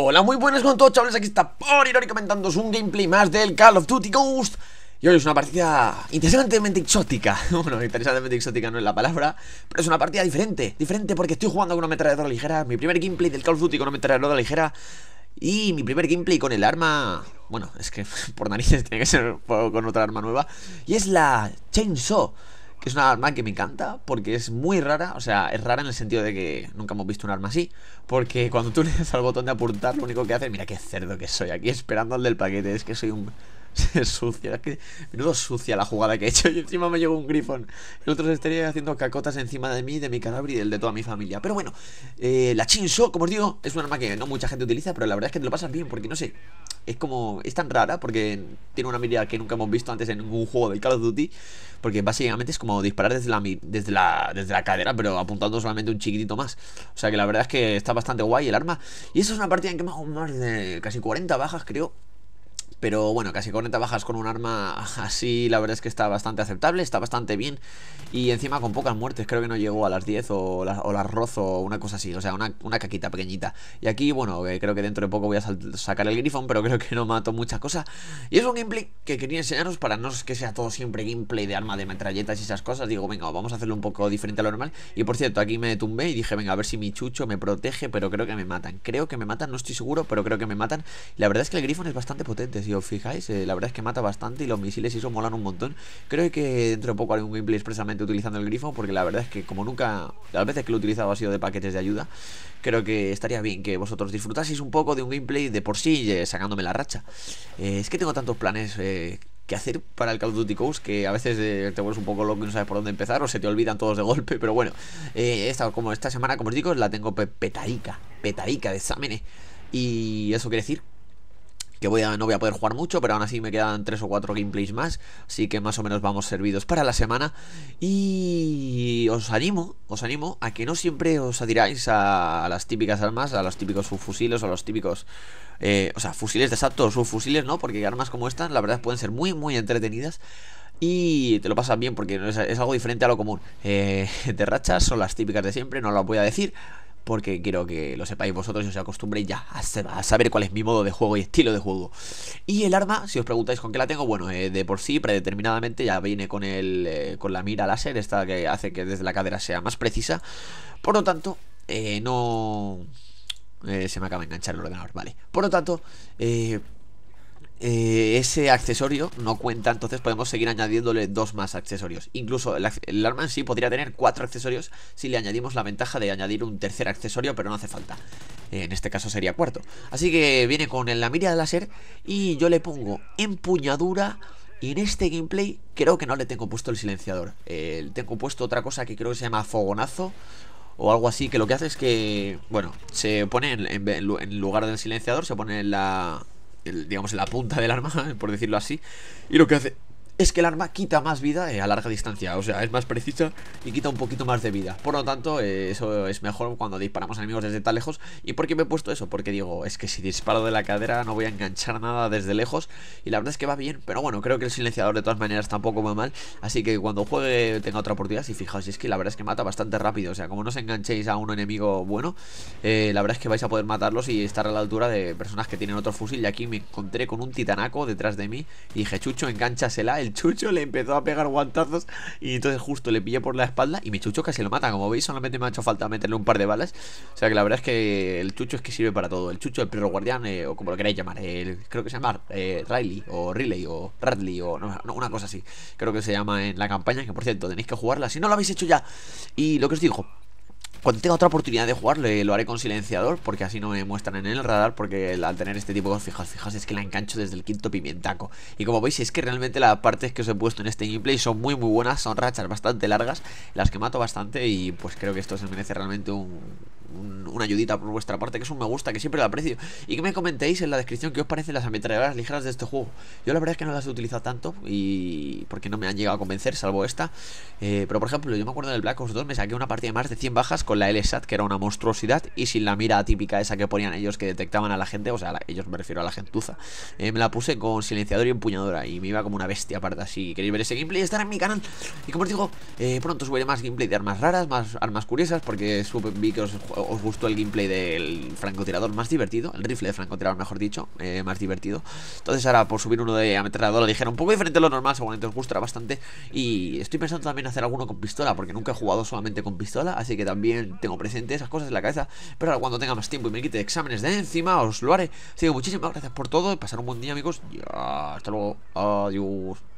Hola, muy buenas con todos chavales, aquí está por Porirori comentándoos un gameplay más del Call of Duty Ghost Y hoy es una partida interesantemente exótica Bueno, interesantemente exótica no es la palabra Pero es una partida diferente, diferente porque estoy jugando con una metralladora ligera Mi primer gameplay del Call of Duty con una metralladora ligera Y mi primer gameplay con el arma... Bueno, es que por narices tiene que ser con otra arma nueva Y es la Chainsaw es una arma que me encanta porque es muy rara, o sea, es rara en el sentido de que nunca hemos visto un arma así, porque cuando tú le das al botón de apuntar, lo único que hace, mira qué cerdo que soy aquí esperando al del paquete, es que soy un Es sucia, es que menudo sucia la jugada que he hecho. Y encima me llegó un grifón. El otro se estaría haciendo cacotas encima de mí, de mi cadáver y del de toda mi familia. Pero bueno, eh, la Chinso, como os digo, es un arma que no mucha gente utiliza, pero la verdad es que te lo pasas bien porque no sé. Es como. Es tan rara porque tiene una mirada que nunca hemos visto antes en ningún juego de Call of Duty. Porque básicamente es como disparar desde la, desde la, desde la cadera, pero apuntando solamente un chiquitito más. O sea que la verdad es que está bastante guay el arma. Y eso es una partida en que me hago más de casi 40 bajas, creo. Pero bueno, casi 40 bajas con un arma así, la verdad es que está bastante aceptable, está bastante bien. Y encima con pocas muertes, creo que no llegó a las 10 o, la, o las rozo o una cosa así, o sea, una, caquita pequeñita. Y aquí, bueno, eh, creo que dentro de poco voy a sacar el grifón, pero creo que no mato mucha cosa Y es un gameplay que quería enseñaros para no que sea todo siempre gameplay de arma de metralletas y esas cosas. Digo, venga, vamos a hacerlo un poco diferente a lo normal. Y por cierto, aquí me tumbé y dije, venga, a ver si mi chucho me protege, pero creo que me matan. Creo que me matan, no estoy seguro, pero creo que me matan. La verdad es que el grifón es bastante potente si os fijáis. Eh, la verdad es que mata bastante y los misiles y eso molan un montón. Creo que dentro de poco haré un gameplay expresamente utilizando el grifo, porque la verdad es que como nunca, las veces que lo he utilizado ha sido de paquetes de ayuda, creo que estaría bien que vosotros disfrutaseis un poco de un gameplay de por sí, eh, sacándome la racha. Eh, es que tengo tantos planes que hacer para el Call of Duty Coast, que a veces te vuelves un poco loco y no sabes por dónde empezar, o se te olvidan todos de golpe, pero bueno, esta, como esta semana, como os digo, la tengo petarica, petarica de exámenes, y eso quiere decir que no voy a poder jugar mucho, pero aún así me quedan 3 o 4 gameplays más, así que más o menos vamos servidos para la semana. Y os animo, os animo a que no siempre os adiráis a, las típicas armas, a los típicos subfusiles, a los típicos... Eh, o sea, fusiles de o subfusiles, ¿no? Porque armas como estas, la verdad, pueden ser muy, muy entretenidas. Y te lo pasas bien porque es, algo diferente a lo común. Eh, de rachas son las típicas de siempre, no lo voy a decir porque quiero que lo sepáis vosotros y os acostumbréis ya a saber cuál es mi modo de juego y estilo de juego. Y el arma, si os preguntáis con qué la tengo, bueno, eh, de por sí, predeterminadamente, ya viene con, el, eh, con la mira láser, esta que hace que desde la cadera sea más precisa. Por lo tanto, eh, no... se me acaba de enganchar el ordenador, vale. Por lo tanto, eh, eh, ese accesorio no cuenta, entonces podemos seguir añadiéndole dos más accesorios. Incluso el, arma en sí podría tener cuatro accesorios si le añadimos la ventaja de añadir un tercer accesorio, pero no hace falta. Eh, en este caso sería cuarto. Así que viene con la mira de láser y yo le pongo empuñadura. Y en este gameplay creo que no le tengo puesto el silenciador. el eh, tengo puesto otra cosa que creo que se llama fogonazo o algo así, que lo que hace es que, bueno, se pone en, en lugar del silenciador, se pone en la, digamos, la punta del arma, por decirlo así. Y lo que hace es que el arma quita más vida eh, a larga distancia, o sea, es más precisa y quita un poquito más de vida. Por lo tanto, eh, eso es mejor cuando disparamos a enemigos desde tan lejos. ¿Y por qué me he puesto eso? Porque digo, es que si disparo de la cadera no voy a enganchar nada desde lejos y la verdad es que va bien, pero bueno, creo que el silenciador de todas maneras tampoco va mal, así que cuando juegue tenga otra oportunidad, Y fijaos, es que la verdad es que mata bastante rápido, o sea, como no os enganchéis a un enemigo bueno, eh, la verdad es que vais a poder matarlos y estar a la altura de personas que tienen otro fusil y aquí me encontré con un titanaco detrás de mí y dije, chucho, enganchasela, el chucho le empezó a pegar guantazos y entonces justo le pillé por la espalda y mi chucho casi lo mata. Como veis, solamente me ha hecho falta meterle un par de balas. O sea que la verdad es que el chucho es que sirve para todo. El chucho, el perro guardián, eh, o como lo queráis llamar, el, creo que se llama eh, Riley o Riley o Radley o una cosa así. Creo que se llama en la campaña, que por cierto tenéis que jugarla si no lo habéis hecho ya. Y lo que os digo, cuando tenga otra oportunidad de jugar lo haré con silenciador porque así no me muestran en el radar porque al tener este tipo, de fijaos, fijas es que la engancho desde el quinto pimientaco. Y como veis es que realmente las partes que os he puesto en este gameplay son muy muy buenas, son rachas bastante largas, las que mato bastante y pues creo que esto se merece realmente un una ayudita por vuestra parte, que es un me gusta, que siempre lo aprecio. Y que me comentéis en la descripción qué os parecen las ametralladoras ligeras de este juego. Yo la verdad es que no las he utilizado tanto y porque no me han llegado a convencer, salvo esta. Eh, pero por ejemplo, yo me acuerdo del Black Ops 2 me saqué una partida de más de 100 bajas con la LSAT, que era una monstruosidad, y sin la mira típica esa que ponían ellos que detectaban a la gente, o sea, ellos me refiero a la gentuza. Eh, me la puse con silenciador y empuñadora y me iba como una bestia aparte. Si queréis ver ese gameplay, estar en mi canal. Y como os digo, eh, pronto subiré más gameplay de armas raras, más armas curiosas, porque supe, vi que os, os el gameplay del francotirador más divertido, el rifle de francotirador, mejor dicho, eh, más divertido. Entonces ahora por subir uno de Le dijeron un poco diferente a lo normal, seguramente os gustará bastante. Y estoy pensando también hacer alguno con pistola, porque nunca he jugado solamente con pistola, así que también tengo presente esas cosas en la cabeza. Pero ahora cuando tenga más tiempo y me quite exámenes de encima, os lo haré. Así que muchísimas gracias por todo y pasar un buen día, amigos. Y hasta luego. Adiós.